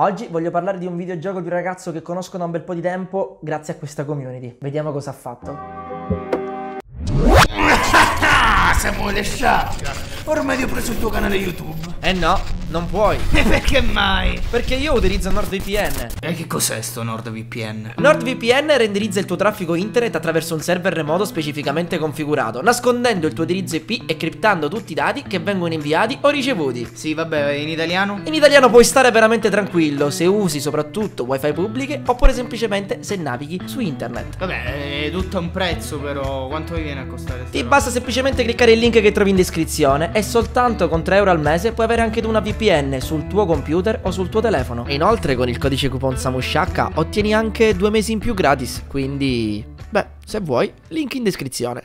Oggi voglio parlare di un videogioco di un ragazzo che conosco da un bel po' di tempo grazie a questa community. Vediamo cosa ha fatto. Siamo le sciacca! Ormai ti ho preso il tuo canale YouTube. Eh no, non puoi. E perché mai? Perché io utilizzo NordVPN. E che cos'è sto NordVPN? NordVPN renderizza il tuo traffico internet attraverso un server remoto specificamente configurato, nascondendo il tuo indirizzo IP e criptando tutti i dati che vengono inviati o ricevuti. Sì, vabbè, in italiano? In italiano puoi stare veramente tranquillo se usi soprattutto wifi pubbliche oppure semplicemente se navighi su internet. Vabbè, è tutto a un prezzo però, quanto mi viene a costare? Ti roba? basta semplicemente cliccare il link che trovi in descrizione e soltanto con 3 euro al mese puoi avere avere anche tu una VPN sul tuo computer o sul tuo telefono. E inoltre con il codice coupon Samusciacca ottieni anche due mesi in più gratis, quindi... Beh, se vuoi, link in descrizione.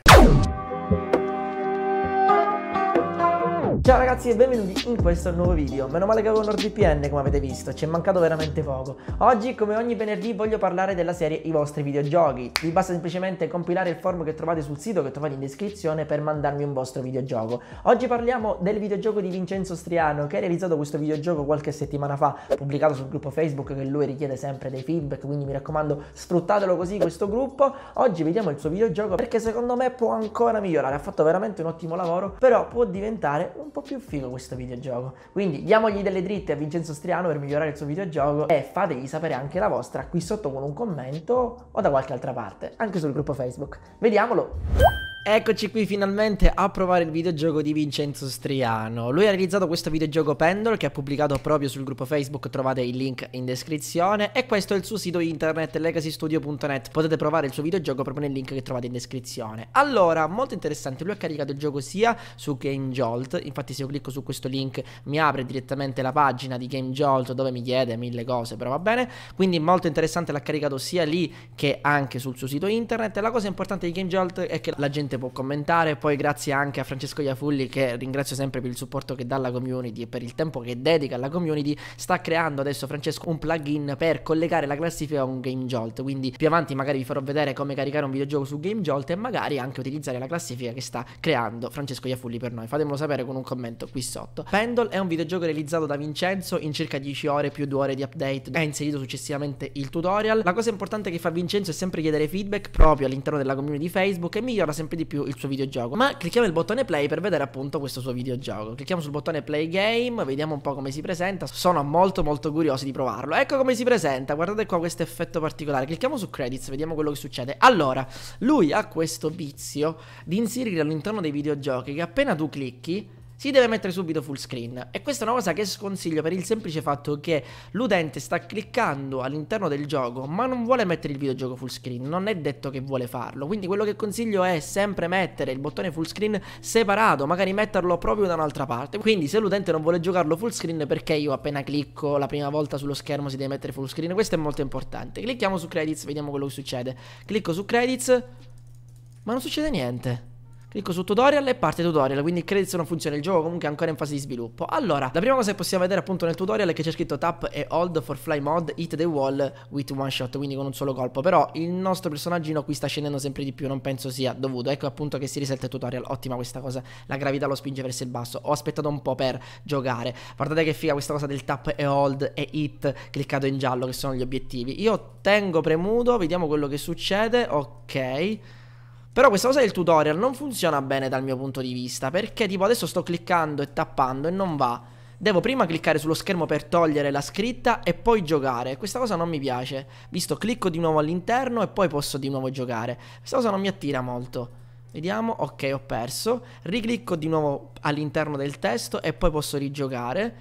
Ciao ragazzi e benvenuti in questo nuovo video. Meno male che avevo NordVPN come avete visto, ci è mancato veramente poco. Oggi come ogni venerdì voglio parlare della serie I vostri videogiochi. Vi basta semplicemente compilare il form che trovate sul sito che trovate in descrizione per mandarmi un vostro videogioco. Oggi parliamo del videogioco di Vincenzo Striano che ha realizzato questo videogioco qualche settimana fa, pubblicato sul gruppo Facebook che lui richiede sempre dei feedback, quindi mi raccomando sfruttatelo così questo gruppo. Oggi vediamo il suo videogioco perché secondo me può ancora migliorare, ha fatto veramente un ottimo lavoro, però può diventare un po' po' più figo questo videogioco. Quindi diamogli delle dritte a Vincenzo Striano per migliorare il suo videogioco e fategli sapere anche la vostra qui sotto con un commento o da qualche altra parte, anche sul gruppo Facebook. Vediamolo! Eccoci qui finalmente a provare il videogioco di Vincenzo Striano. Lui ha realizzato questo videogioco Pendol che ha pubblicato proprio sul gruppo Facebook, trovate il link in descrizione e questo è il suo sito internet legacystudio.net. Potete provare il suo videogioco proprio nel link che trovate in descrizione. Allora, molto interessante, lui ha caricato il gioco sia su Game Jolt, infatti se io clicco su questo link mi apre direttamente la pagina di Game Jolt dove mi chiede mille cose, però va bene. Quindi molto interessante, l'ha caricato sia lì che anche sul suo sito internet. La cosa importante di Game Jolt è che la gente ovviamente può commentare. Poi grazie anche a Francesco Iafulli che ringrazio sempre per il supporto che dà alla community e per il tempo che dedica alla community. Sta creando adesso Francesco un plugin per collegare la classifica a un Game Jolt. Quindi più avanti magari vi farò vedere come caricare un videogioco su Game Jolt e magari anche utilizzare la classifica che sta creando Francesco Iafulli per noi. Fatemelo sapere con un commento qui sotto. Pendle è un videogioco realizzato da Vincenzo in circa 10 ore più 2 ore di update. Ha inserito successivamente il tutorial. La cosa importante che fa Vincenzo è sempre chiedere feedback proprio all'interno della community Facebook e migliora sempre di più il suo videogioco. Ma clicchiamo il bottone play per vedere appunto questo suo videogioco. Clicchiamo sul bottone play game, vediamo un po' come si presenta. Sono molto molto curioso di provarlo. Ecco come si presenta, guardate qua questo effetto particolare. Clicchiamo su credits, vediamo quello che succede. Allora, lui ha questo vizio di inserire all'interno dei videogiochi che appena tu clicchi si deve mettere subito full screen e questa è una cosa che sconsiglio per il semplice fatto che l'utente sta cliccando all'interno del gioco ma non vuole mettere il videogioco full screen, non è detto che vuole farlo, quindi quello che consiglio è sempre mettere il bottone full screen separato, magari metterlo proprio da un'altra parte, quindi se l'utente non vuole giocarlo full screen perché io appena clicco la prima volta sullo schermo si deve mettere full screen, questo è molto importante, clicchiamo su credits, vediamo quello che succede, clicco su credits ma non succede niente. Clicco su tutorial e parte tutorial, quindi credits non funziona il gioco, comunque è ancora in fase di sviluppo. Allora, la prima cosa che possiamo vedere appunto nel tutorial è che c'è scritto tap e hold for fly mod, hit the wall with one shot, quindi con un solo colpo. Però il nostro personaggino qui sta scendendo sempre di più, non penso sia dovuto. Ecco appunto che si risette il tutorial, ottima questa cosa, la gravità lo spinge verso il basso. Ho aspettato un po' per giocare. Guardate che figa questa cosa del tap e hold e hit cliccato in giallo che sono gli obiettivi. Io tengo premuto, vediamo quello che succede, ok... Però questa cosa del tutorial non funziona bene dal mio punto di vista, perché tipo adesso sto cliccando e tappando e non va. Devo prima cliccare sullo schermo per togliere la scritta e poi giocare. Questa cosa non mi piace, visto clicco di nuovo all'interno e poi posso di nuovo giocare. Questa cosa non mi attira molto. Vediamo, ok ho perso, riclicco di nuovo all'interno del testo e poi posso rigiocare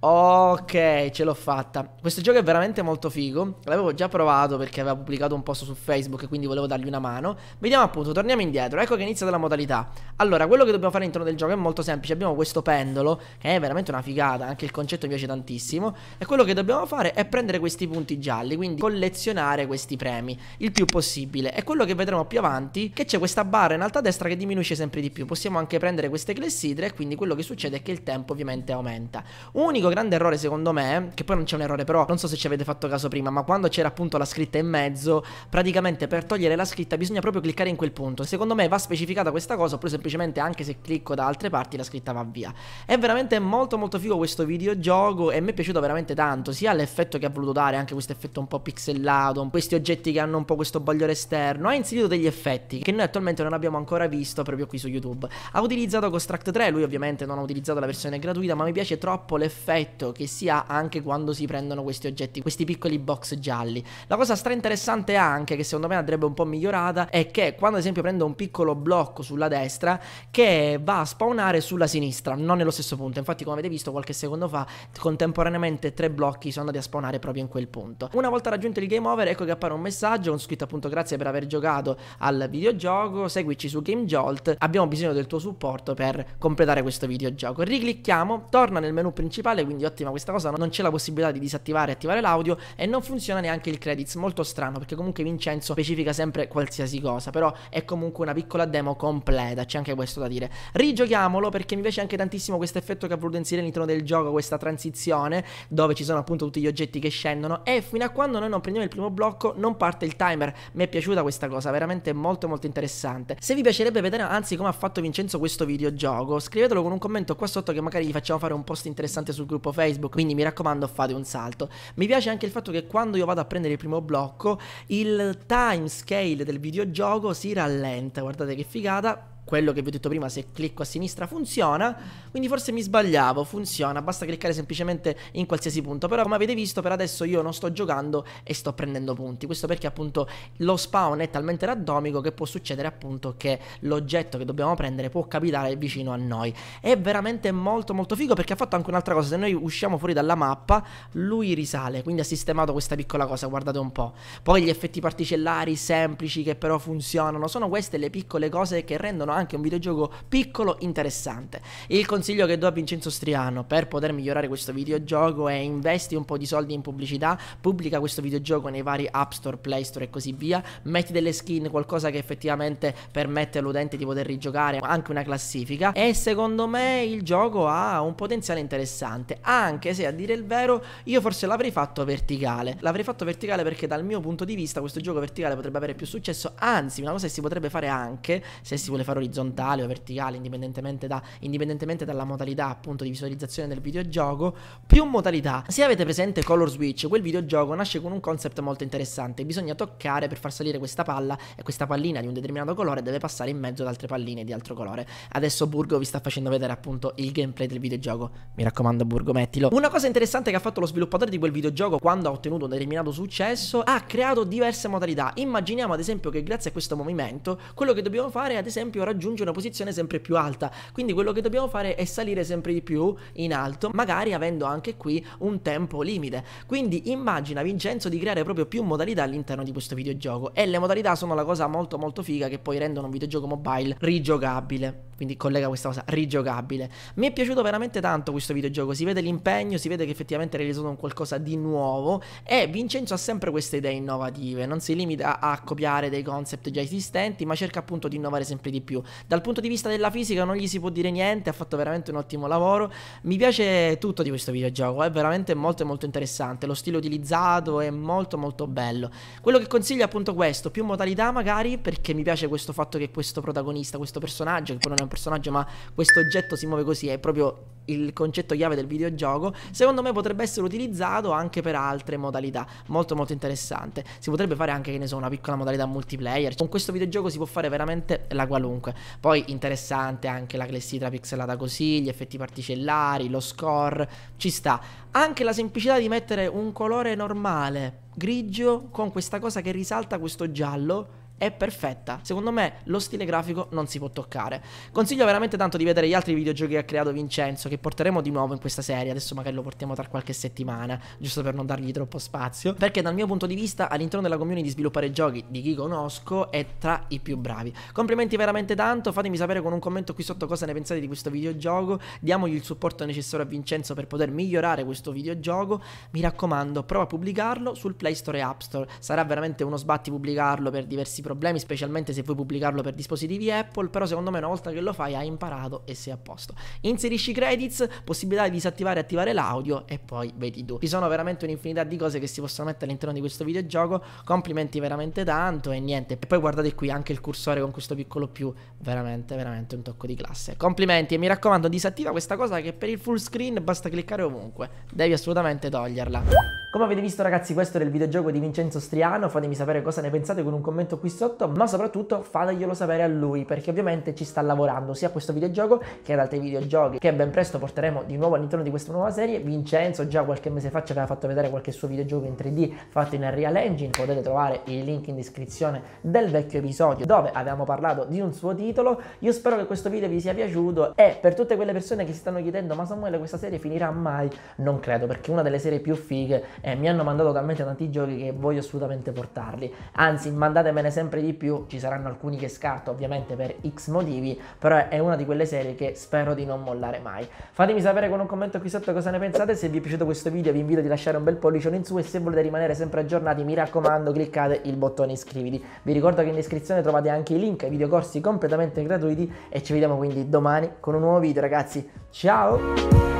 Ok, ce l'ho fatta. Questo gioco è veramente molto figo. L'avevo già provato perché aveva pubblicato un post su Facebook e quindi volevo dargli una mano. Vediamo appunto, torniamo indietro. Ecco che inizia la modalità. Allora, quello che dobbiamo fare all'interno del gioco è molto semplice. Abbiamo questo pendolo, che è veramente una figata, anche il concetto mi piace tantissimo. E quello che dobbiamo fare è prendere questi punti gialli, quindi collezionare questi premi il più possibile. E quello che vedremo più avanti, che c'è questa barra in alto a destra che diminuisce sempre di più. Possiamo anche prendere queste clessidre e quindi quello che succede è che il tempo ovviamente aumenta. Unico l'unico grande errore secondo me, che poi non c'è un errore però, non so se ci avete fatto caso prima, ma quando c'era appunto la scritta in mezzo, praticamente per togliere la scritta bisogna proprio cliccare in quel punto. Secondo me va specificata questa cosa, oppure semplicemente anche se clicco da altre parti la scritta va via. È veramente molto molto figo questo videogioco e mi è piaciuto veramente tanto, sia l'effetto che ha voluto dare, anche questo effetto un po' pixelato, questi oggetti che hanno un po' questo bagliore esterno, ha inserito degli effetti che noi attualmente non abbiamo ancora visto proprio qui su YouTube. Ha utilizzato Construct 3, lui ovviamente non ha utilizzato la versione gratuita, ma mi piace troppo l'effetto effetto che si ha anche quando si prendono questi oggetti, questi piccoli box gialli. La cosa stra interessante anche, che secondo me andrebbe un po' migliorata, è che quando ad esempio prendo un piccolo blocco sulla destra che va a spawnare sulla sinistra, non nello stesso punto. Infatti come avete visto qualche secondo fa contemporaneamente tre blocchi sono andati a spawnare proprio in quel punto. Una volta raggiunto il game over ecco che appare un messaggio con scritto appunto grazie per aver giocato al videogioco, seguici su Game Jolt, abbiamo bisogno del tuo supporto per completare questo videogioco. Riclicchiamo, torna nel menu principale quindi ottima questa cosa, non c'è la possibilità di disattivare e attivare l'audio e non funziona neanche il credits, molto strano perché comunque Vincenzo specifica sempre qualsiasi cosa, però è comunque una piccola demo completa, c'è anche questo da dire. Rigiochiamolo perché mi piace anche tantissimo questo effetto che ha voluto inserire all'interno del gioco, questa transizione dove ci sono appunto tutti gli oggetti che scendono e fino a quando noi non prendiamo il primo blocco non parte il timer, mi è piaciuta questa cosa, veramente molto molto interessante. Se vi piacerebbe vedere anzi come ha fatto Vincenzo questo videogioco, scrivetelo con un commento qua sotto che magari gli facciamo fare un post interessante sul gruppo gruppo Facebook, quindi mi raccomando fate un salto. Mi piace anche il fatto che quando io vado a prendere il primo blocco, il timescale del videogioco si rallenta, guardate che figata quello che vi ho detto prima, se clicco a sinistra funziona, quindi forse mi sbagliavo, funziona, basta cliccare semplicemente in qualsiasi punto, però come avete visto per adesso io non sto giocando e sto prendendo punti, questo perché appunto lo spawn è talmente randomico che può succedere appunto che l'oggetto che dobbiamo prendere può capitare vicino a noi, è veramente molto molto figo perché ha fatto anche un'altra cosa, se noi usciamo fuori dalla mappa lui risale, quindi ha sistemato questa piccola cosa, guardate un po', poi gli effetti particellari semplici che però funzionano, sono queste le piccole cose che rendono anche un videogioco piccolo interessante. Il consiglio che do a Vincenzo Striano per poter migliorare questo videogioco è investi un po' di soldi in pubblicità, pubblica questo videogioco nei vari app store, play store e così via, metti delle skin, qualcosa che effettivamente permette all'utente di poter rigiocare, anche una classifica e secondo me il gioco ha un potenziale interessante, anche se a dire il vero io forse l'avrei fatto verticale, l'avrei fatto verticale perché dal mio punto di vista questo gioco verticale potrebbe avere più successo, anzi una cosa che si potrebbe fare anche se si vuole fare orizzontale o verticale, indipendentemente, da, indipendentemente, dalla modalità appunto di visualizzazione del videogioco, più modalità. Se avete presente Color Switch, quel videogioco nasce con un concept molto interessante, bisogna toccare per far salire questa palla e questa pallina di un determinato colore deve passare in mezzo ad altre palline di altro colore. Adesso Burgo vi sta facendo vedere appunto il gameplay del videogioco, mi raccomando Burgo mettilo. Una cosa interessante che ha fatto lo sviluppatore di quel videogioco quando ha ottenuto un determinato successo, ha creato diverse modalità. Immaginiamo ad esempio che grazie a questo movimento quello che dobbiamo fare è ad esempio raggiunge una posizione sempre più alta. Quindi quello che dobbiamo fare è salire sempre di più in alto, magari avendo anche qui un tempo limite. Quindi immagina Vincenzo di creare proprio più modalità all'interno di questo videogioco e le modalità sono la cosa molto molto figa che poi rendono un videogioco mobile rigiocabile. Quindi collega questa cosa, rigiocabile. Mi è piaciuto veramente tanto questo videogioco, si vede l'impegno, si vede che effettivamente è realizzato un qualcosa di nuovo e Vincenzo ha sempre queste idee innovative, non si limita a copiare dei concept già esistenti, ma cerca appunto di innovare sempre di più più. Dal punto di vista della fisica non gli si può dire niente, ha fatto veramente un ottimo lavoro. Mi piace tutto di questo videogioco, è veramente molto molto interessante, lo stile utilizzato è molto molto bello. Quello che consiglio è appunto questo, più modalità magari, perché mi piace questo fatto che questo protagonista, questo personaggio, che poi non è un personaggio ma questo oggetto si muove così, è proprio il concetto chiave del videogioco, secondo me potrebbe essere utilizzato anche per altre modalità, molto molto interessante. Si potrebbe fare anche, che ne so, una piccola modalità multiplayer. Con questo videogioco si può fare veramente la qualunque comunque. Poi interessante anche la clessidra pixelata così, gli effetti particellari, lo score, ci sta. Anche la semplicità di mettere un colore normale, grigio, con questa cosa che risalta questo giallo è perfetta. Secondo me lo stile grafico non si può toccare. Consiglio veramente tanto di vedere gli altri videogiochi che ha creato Vincenzo, che porteremo di nuovo in questa serie. Adesso magari lo portiamo tra qualche settimana, giusto per non dargli troppo spazio. Perché dal mio punto di vista, all'interno della community di sviluppare giochi di chi conosco, è tra i più bravi. Complimenti veramente tanto, fatemi sapere con un commento qui sotto cosa ne pensate di questo videogioco. Diamogli il supporto necessario a Vincenzo per poter migliorare questo videogioco. Mi raccomando, prova a pubblicarlo sul Play Store e App Store. Sarà veramente uno sbatti pubblicarlo per diversi problemi, specialmente se vuoi pubblicarlo per dispositivi Apple, però secondo me una volta che lo fai hai imparato e sei a posto. Inserisci credits, possibilità di disattivare e attivare l'audio e poi vedi tu. Ci sono veramente un'infinità di cose che si possono mettere all'interno di questo videogioco, complimenti veramente tanto e niente. E poi guardate qui anche il cursore con questo piccolo più, veramente veramente un tocco di classe. Complimenti e mi raccomando disattiva questa cosa che per il full screen basta cliccare ovunque, devi assolutamente toglierla. Come avete visto ragazzi questo era il videogioco di Vincenzo Striano, fatemi sapere cosa ne pensate con un commento qui sotto, ma soprattutto fateglielo sapere a lui perché ovviamente ci sta lavorando sia a questo videogioco che ad altri videogiochi che ben presto porteremo di nuovo all'interno di questa nuova serie. Vincenzo già qualche mese fa ci aveva fatto vedere qualche suo videogioco in 3D fatto in Unreal Engine, potete trovare il link in descrizione del vecchio episodio dove avevamo parlato di un suo titolo. Io spero che questo video vi sia piaciuto e per tutte quelle persone che si stanno chiedendo ma Samuele questa serie finirà mai? Non credo perché una delle serie più fighe eh, mi hanno mandato talmente tanti giochi che voglio assolutamente portarli. Anzi, mandatemene sempre di più, ci saranno alcuni che scarto ovviamente per X motivi, però è una di quelle serie che spero di non mollare mai. Fatemi sapere con un commento qui sotto cosa ne pensate, se vi è piaciuto questo video vi invito a lasciare un bel pollice in su e se volete rimanere sempre aggiornati mi raccomando cliccate il bottone iscriviti. Vi ricordo che in descrizione trovate anche i link ai videocorsi completamente gratuiti e ci vediamo quindi domani con un nuovo video ragazzi. Ciao!